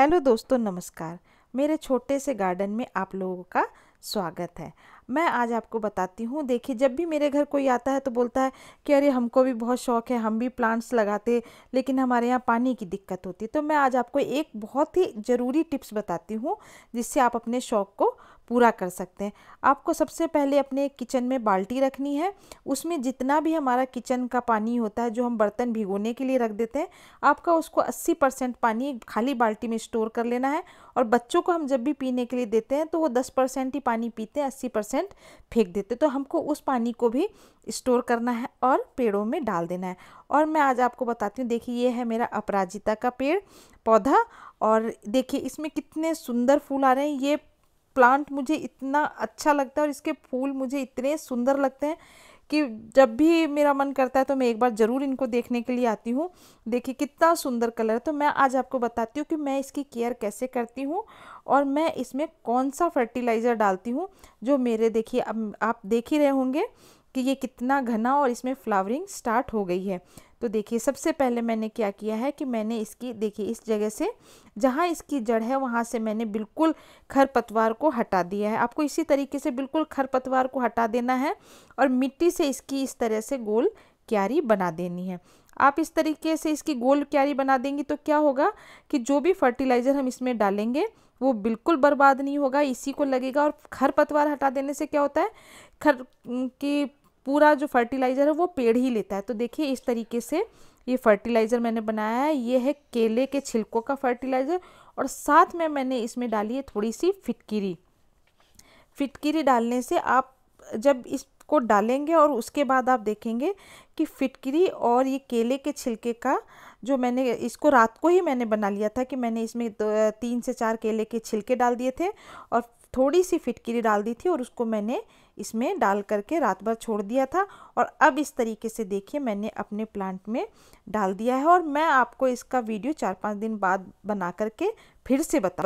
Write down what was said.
hello दोस्तों नमस्कार मेरे छोटे से गार्डन में आप लोगों का स्वागत है मैं आज आपको बताती हूँ देखिए जब भी मेरे घर कोई आता है तो बोलता है कि अरे हमको भी बहुत शौक है हम भी प्लांट्स लगाते लेकिन हमारे यहाँ पानी की दिक्कत होती है तो मैं आज आपको एक बहुत ही ज़रूरी टिप्स बताती हूँ जिससे आप अपने शौक़ को पूरा कर सकते हैं आपको सबसे पहले अपने किचन में बाल्टी रखनी है उसमें जितना भी हमारा किचन का पानी होता है जो हम बर्तन भिगोने के लिए रख देते हैं आपका उसको 80 परसेंट पानी खाली बाल्टी में स्टोर कर लेना है और बच्चों को हम जब भी पीने के लिए देते हैं तो वो 10 परसेंट ही पानी पीते हैं अस्सी परसेंट फेंक देते तो हमको उस पानी को भी स्टोर करना है और पेड़ों में डाल देना है और मैं आज आपको बताती हूँ देखिए ये है मेरा अपराजिता का पेड़ पौधा और देखिए इसमें कितने सुंदर फूल आ रहे हैं ये प्लांट मुझे इतना अच्छा लगता है और इसके फूल मुझे इतने सुंदर लगते हैं कि जब भी मेरा मन करता है तो मैं एक बार ज़रूर इनको देखने के लिए आती हूँ देखिए कितना सुंदर कलर है तो मैं आज आपको बताती हूँ कि मैं इसकी केयर कैसे करती हूँ और मैं इसमें कौन सा फर्टिलाइज़र डालती हूँ जो मेरे देखिए अब आप देख ही रहे होंगे कि ये कितना घना और इसमें फ्लावरिंग स्टार्ट हो गई है तो देखिए सबसे पहले मैंने क्या किया है कि मैंने इसकी देखिए इस जगह से जहाँ इसकी जड़ है वहाँ से मैंने बिल्कुल खरपतवार को हटा दिया है आपको इसी तरीके से बिल्कुल खरपतवार को हटा देना है और मिट्टी से इसकी इस तरह से गोल क्यारी बना देनी है आप इस तरीके से इसकी गोल क्यारी बना देंगी तो क्या होगा कि जो भी फर्टिलाइज़र हम इसमें डालेंगे वो बिल्कुल बर्बाद नहीं होगा इसी को लगेगा और खरपतवार हटा देने से क्या होता है खर की पूरा जो फर्टिलाइज़र है वो पेड़ ही लेता है तो देखिए इस तरीके से ये फर्टिलाइज़र मैंने बनाया है ये है केले के छिलकों का फर्टिलाइज़र और साथ में मैंने इसमें डाली है थोड़ी सी फिटकिरी फिटकिरी डालने से आप जब इसको डालेंगे और उसके बाद आप देखेंगे कि फिटकिरी और ये केले के छिलके का जो मैंने इसको रात को ही मैंने बना लिया था कि मैंने इसमें तीन से चार केले के छिलके डाल दिए थे और थोड़ी सी फिटकरी डाल दी थी और उसको मैंने इसमें डाल करके रात भर छोड़ दिया था और अब इस तरीके से देखिए मैंने अपने प्लांट में डाल दिया है और मैं आपको इसका वीडियो चार पाँच दिन बाद बना करके फिर से बता